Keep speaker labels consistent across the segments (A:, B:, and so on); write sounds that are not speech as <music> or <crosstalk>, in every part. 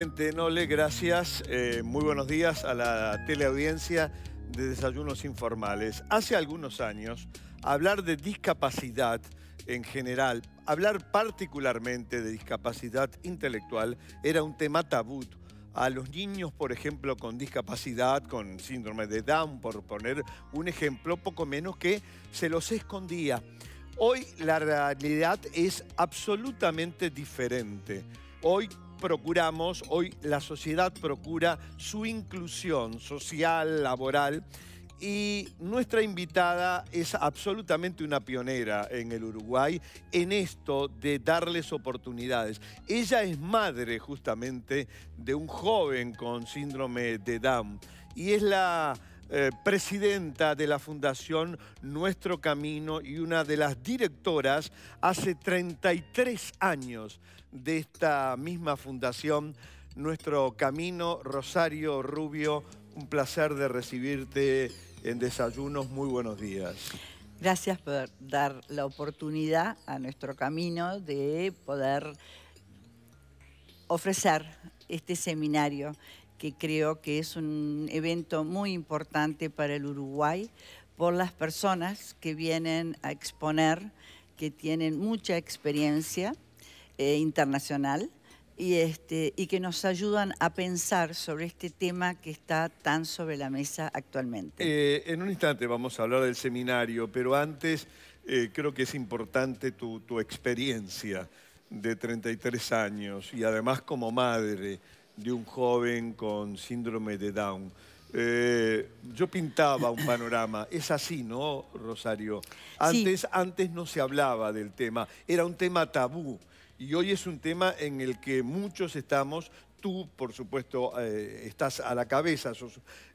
A: Gente le gracias. Eh, muy buenos días a la teleaudiencia de Desayunos Informales. Hace algunos años, hablar de discapacidad en general, hablar particularmente de discapacidad intelectual, era un tema tabú. A los niños, por ejemplo, con discapacidad, con síndrome de Down, por poner un ejemplo, poco menos que se los escondía. Hoy la realidad es absolutamente diferente. Hoy procuramos, hoy la sociedad procura su inclusión social, laboral, y nuestra invitada es absolutamente una pionera en el Uruguay en esto de darles oportunidades. Ella es madre justamente de un joven con síndrome de Down y es la eh, presidenta de la Fundación Nuestro Camino y una de las directoras hace 33 años de esta misma fundación, Nuestro Camino, Rosario Rubio. Un placer de recibirte en Desayunos. Muy buenos días.
B: Gracias por dar la oportunidad a nuestro camino de poder ofrecer este seminario que creo que es un evento muy importante para el Uruguay por las personas que vienen a exponer, que tienen mucha experiencia eh, internacional y, este, y que nos ayudan a pensar sobre este tema que está tan sobre la mesa actualmente.
A: Eh, en un instante vamos a hablar del seminario, pero antes eh, creo que es importante tu, tu experiencia de 33 años y además como madre de un joven con síndrome de Down. Eh, yo pintaba un panorama. Es así, ¿no, Rosario? Antes, antes no se hablaba del tema. Era un tema tabú. Y hoy es un tema en el que muchos estamos tú, por supuesto, eh, estás a la cabeza,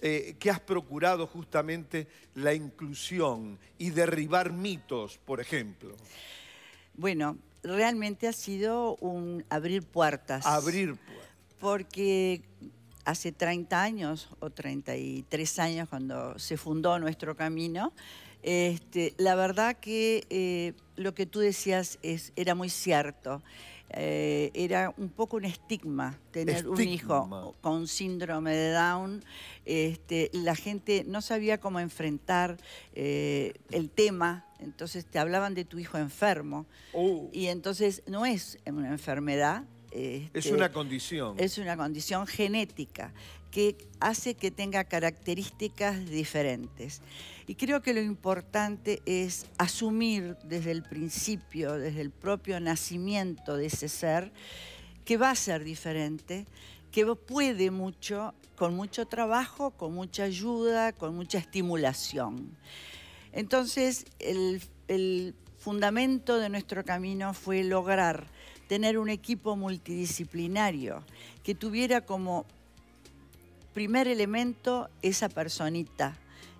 A: eh, que has procurado justamente la inclusión y derribar mitos, por ejemplo.
B: Bueno, realmente ha sido un abrir puertas. Abrir puertas porque hace 30 años o 33 años cuando se fundó nuestro camino, este, la verdad que eh, lo que tú decías era muy cierto. Eh, era un poco un estigma tener un hijo con síndrome de Down. Este, la gente no sabía cómo enfrentar eh, el tema, entonces te hablaban de tu hijo enfermo. Uh. Y entonces no es una enfermedad, este, es una
A: condición.
B: Es una condición genética que hace que tenga características diferentes. Y creo que lo importante es asumir desde el principio, desde el propio nacimiento de ese ser, que va a ser diferente, que puede mucho, con mucho trabajo, con mucha ayuda, con mucha estimulación. Entonces, el fundamento de nuestro camino fue lograr tener un equipo multidisciplinario que tuviera como primer elemento esa personita,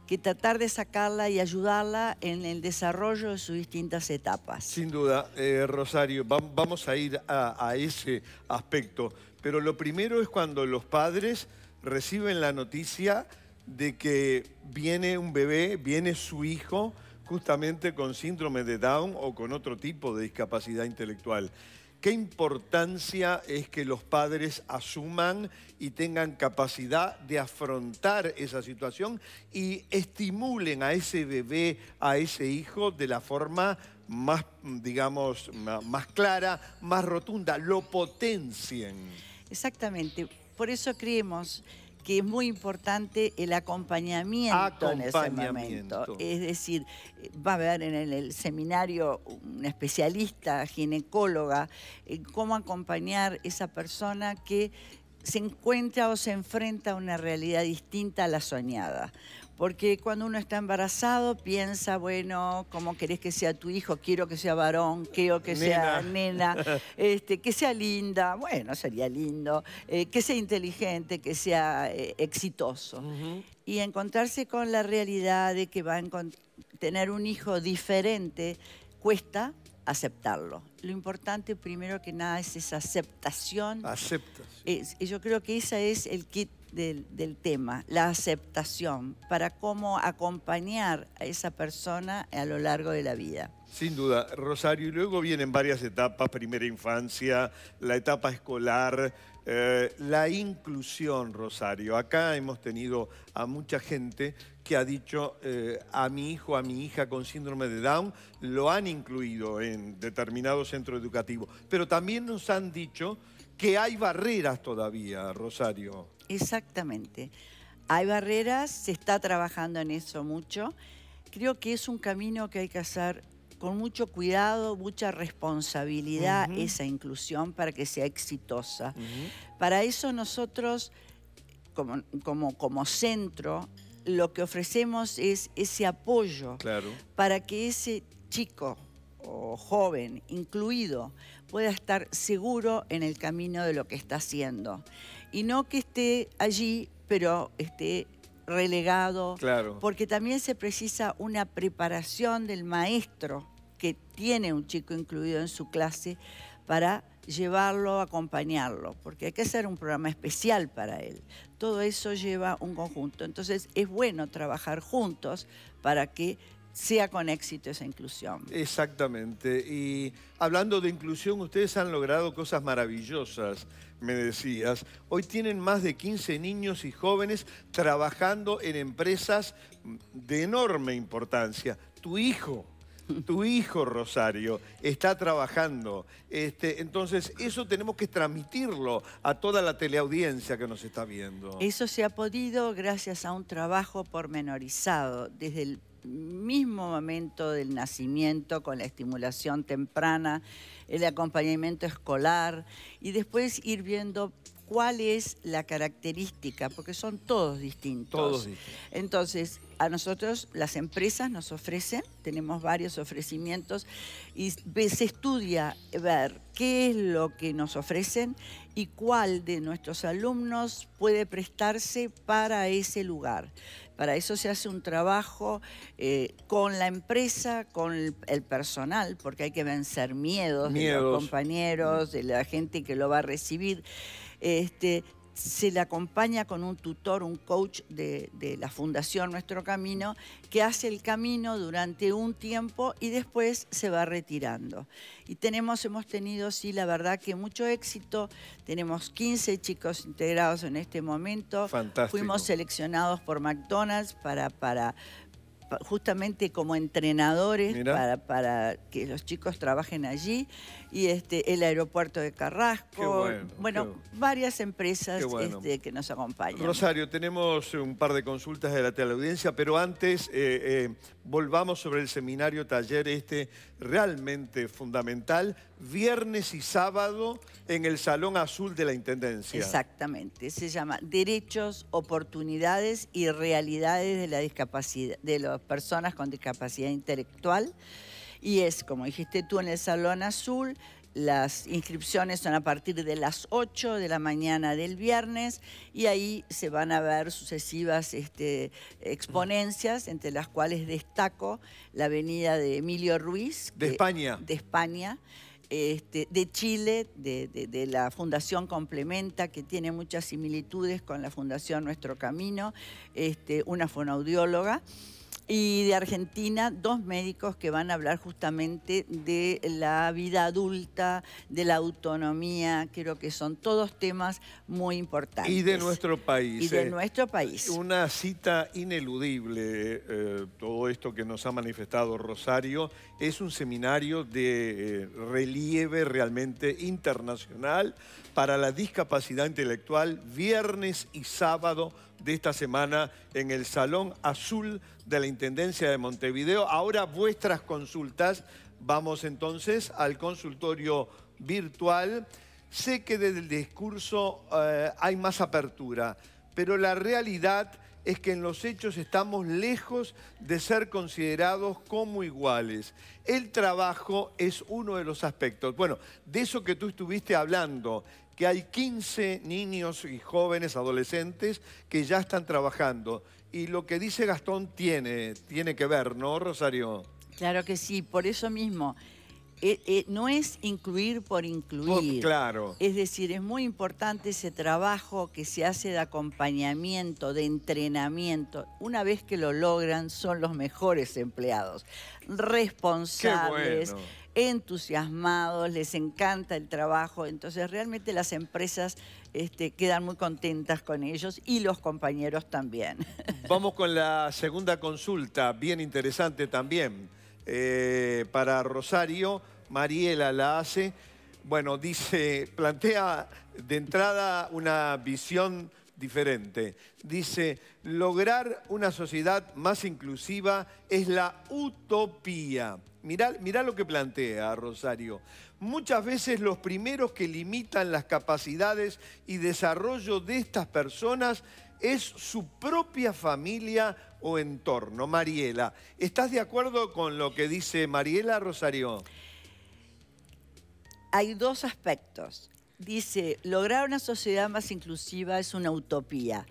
B: que tratar de sacarla y ayudarla en el desarrollo de sus distintas etapas.
A: Sin duda, eh, Rosario, vamos a ir a, a ese aspecto, pero lo primero es cuando los padres reciben la noticia de que viene un bebé, viene su hijo, justamente con síndrome de Down o con otro tipo de discapacidad intelectual. ¿Qué importancia es que los padres asuman y tengan capacidad de afrontar esa situación y estimulen a ese bebé, a ese hijo de la forma más, digamos, más clara, más rotunda, lo potencien? Exactamente.
B: Por eso creemos que es muy importante el acompañamiento, en ese momento. Es decir, va a haber en el, seminario una especialista, ginecóloga, en eh, cómo acompañar esa persona que se encuentra o se enfrenta a una realidad distinta a la soñada porque cuando uno está embarazado piensa, bueno, ¿cómo querés que sea tu hijo? Quiero que sea varón, quiero que sea nena, <laughs> este, que sea linda, bueno, sería lindo, eh, que sea inteligente, que sea eh, exitoso. Y encontrarse con la realidad de que va a tener un hijo diferente cuesta aceptarlo. Lo importante primero que nada es esa aceptación. Aceptas. y yo creo que esa es el kit del, tema, la aceptación, para cómo acompañar a esa persona a lo largo de la vida.
A: Sin duda, Rosario, y luego vienen varias etapas, primera infancia, la etapa escolar, eh, la inclusión, Rosario. Acá hemos tenido a mucha gente que ha dicho eh, a mi hijo, a mi hija con síndrome de Down, lo han incluido en determinado centro educativo, pero también nos han dicho que hay barreras todavía,
B: Rosario. Exactamente. Hay barreras, se está trabajando en eso mucho. Creo que es un camino que hay que hacer con mucho cuidado, mucha responsabilidad esa inclusión para que sea exitosa. Para eso nosotros, como, como, como centro, lo que ofrecemos es ese apoyo para que ese chico, o joven incluido pueda estar seguro en el camino de lo que está haciendo y no que esté allí pero esté relegado claro. porque también se precisa una preparación del maestro que tiene un chico incluido en su clase para llevarlo, acompañarlo, porque hay que hacer un programa especial para él. Todo eso lleva un conjunto. Entonces es bueno trabajar juntos para que sea con éxito esa inclusión.
A: Exactamente. Y hablando de inclusión, ustedes han logrado cosas maravillosas, me decías. Hoy tienen más de 15 niños y jóvenes trabajando en empresas de enorme importancia. Tu hijo, <laughs> tu hijo Rosario está trabajando. Este, entonces, eso tenemos que transmitirlo a toda la teleaudiencia que nos está viendo. Eso
B: se ha podido gracias a un trabajo pormenorizado desde el mismo momento del nacimiento, con la estimulación temprana, el acompañamiento escolar y después ir viendo cuál es la característica, porque son todos distintos. Todos Entonces, a nosotros las empresas nos ofrecen, tenemos varios ofrecimientos y se estudia ver qué es lo que nos ofrecen y cuál de nuestros alumnos puede prestarse para ese lugar. Para eso se hace un trabajo eh, con la empresa, con el, personal, porque hay que vencer miedos, de los compañeros, de la gente que lo va a recibir. Este, se le acompaña con un tutor, un coach de, la Fundación Nuestro Camino, que hace el camino durante un tiempo y después se va retirando. Y tenemos, hemos tenido, sí, la verdad que mucho éxito. Tenemos 15 chicos integrados en este momento. Fantástico. Fuimos seleccionados por McDonald's para, para justamente como entrenadores para, que los chicos trabajen allí. Y este, el aeropuerto de Carrasco. Bueno, varias empresas este, que nos acompañan.
A: Rosario, tenemos un par de consultas de la teleaudiencia, pero antes eh, eh, volvamos sobre el seminario taller este realmente fundamental viernes y sábado en el Salón Azul de la Intendencia. Exactamente,
B: se llama Derechos, Oportunidades y Realidades de la Discapacidad, de las personas con discapacidad intelectual. Y es, como dijiste tú, en el Salón Azul, las inscripciones son a partir de las 8 de la mañana del viernes y ahí se van a ver sucesivas este, exponencias, entre las cuales destaco la venida de Emilio Ruiz. De España este, de Chile, de, la Fundación Complementa, que tiene muchas similitudes con la Fundación Nuestro Camino, este, una fonaudióloga y de Argentina dos médicos que van a hablar justamente de la vida adulta, de la autonomía, creo que son todos temas muy importantes. Y de nuestro país. Y de eh, nuestro país.
A: Una cita ineludible, eh, todo esto que nos ha manifestado Rosario, es un seminario de eh, relieve realmente internacional para la discapacidad intelectual, viernes y sábado de esta semana en el Salón Azul de la Intendencia de Montevideo. Ahora vuestras consultas. Vamos entonces al consultorio virtual. Sé que desde el discurso eh, hay más apertura, pero la realidad es que en los hechos estamos lejos de ser considerados como iguales. El trabajo es uno de los aspectos. Bueno, de eso que tú estuviste hablando, que hay 15 niños y jóvenes, adolescentes, que ya están trabajando y lo que dice Gastón tiene, tiene que ver, ¿no, Rosario?
B: Claro que sí, por eso mismo. Eh, eh, no es incluir por incluir. claro. Es decir, es muy importante ese trabajo que se hace de acompañamiento, de entrenamiento. Una vez que lo logran, son los mejores empleados, responsables, bueno entusiasmados, les encanta el trabajo, entonces realmente las empresas este, quedan muy contentas con ellos y los compañeros también.
A: <laughs> Vamos con la segunda consulta, bien interesante también. Eh, para Rosario, Mariela la hace. Bueno, dice, plantea de entrada una visión diferente. Dice, lograr una sociedad más inclusiva es la utopía. Mirá, mirá, lo que plantea Rosario. Muchas veces los primeros que limitan las capacidades y desarrollo de estas personas es su propia familia o entorno. Mariela, ¿estás de acuerdo con lo que dice Mariela Rosario?
B: Hay dos aspectos dice, lograr una sociedad más inclusiva es una utopía.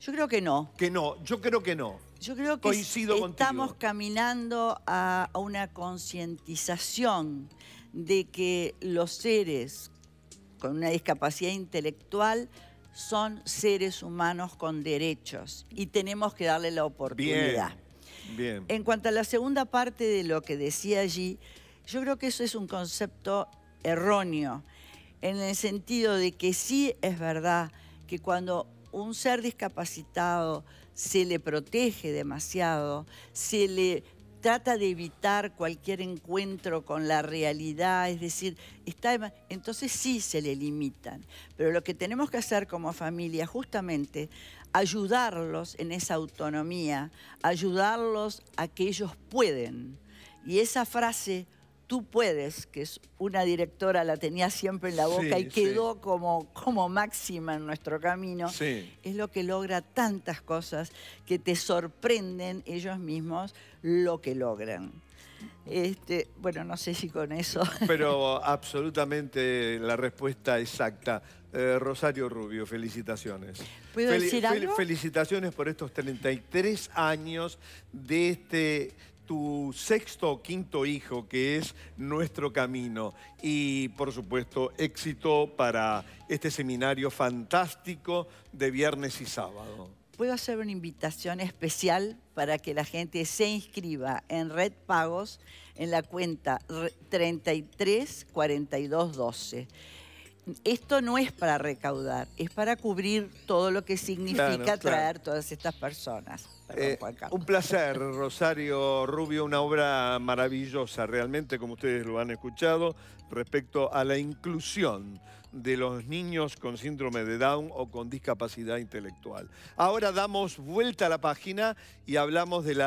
B: Yo creo que no. Que no, yo creo que no. Yo creo que estamos caminando a, a una concientización de que los seres con una discapacidad intelectual son seres humanos con derechos y tenemos que darle la oportunidad. Bien, bien. En cuanto a la segunda parte de lo que decía allí, yo creo que eso es un concepto erróneo en el sentido de que sí es verdad que cuando un ser discapacitado se le protege demasiado, se le trata de evitar cualquier encuentro con la realidad, es decir, está, entonces sí se le limitan. Pero lo que tenemos que hacer como familia, justamente, ayudarlos en esa autonomía, ayudarlos a que ellos pueden. Y esa frase Tú Puedes, que es una directora, la tenía siempre en la boca y quedó como, como máxima en nuestro camino, es lo que logra tantas cosas que te sorprenden ellos mismos lo que logran. Este, bueno, no sé si con eso. <laughs>
A: Pero absolutamente la respuesta exacta. Eh, Rosario Rubio, felicitaciones. ¿Puedo decir algo? felicitaciones por estos 33 años de este tu sexto o quinto hijo, que es nuestro camino. Y por supuesto, éxito para este seminario fantástico de viernes y sábado.
B: ¿Puedo hacer una invitación especial para que la gente se inscriba en Red Pagos en la cuenta 334212? esto no es para recaudar, es para cubrir todo lo que significa traer todas estas personas.
A: Eh, un placer, Rosario Rubio, una obra maravillosa, realmente, como ustedes lo han escuchado, respecto a la inclusión de los niños con síndrome de Down o con discapacidad intelectual. Ahora damos vuelta a la página y hablamos de la...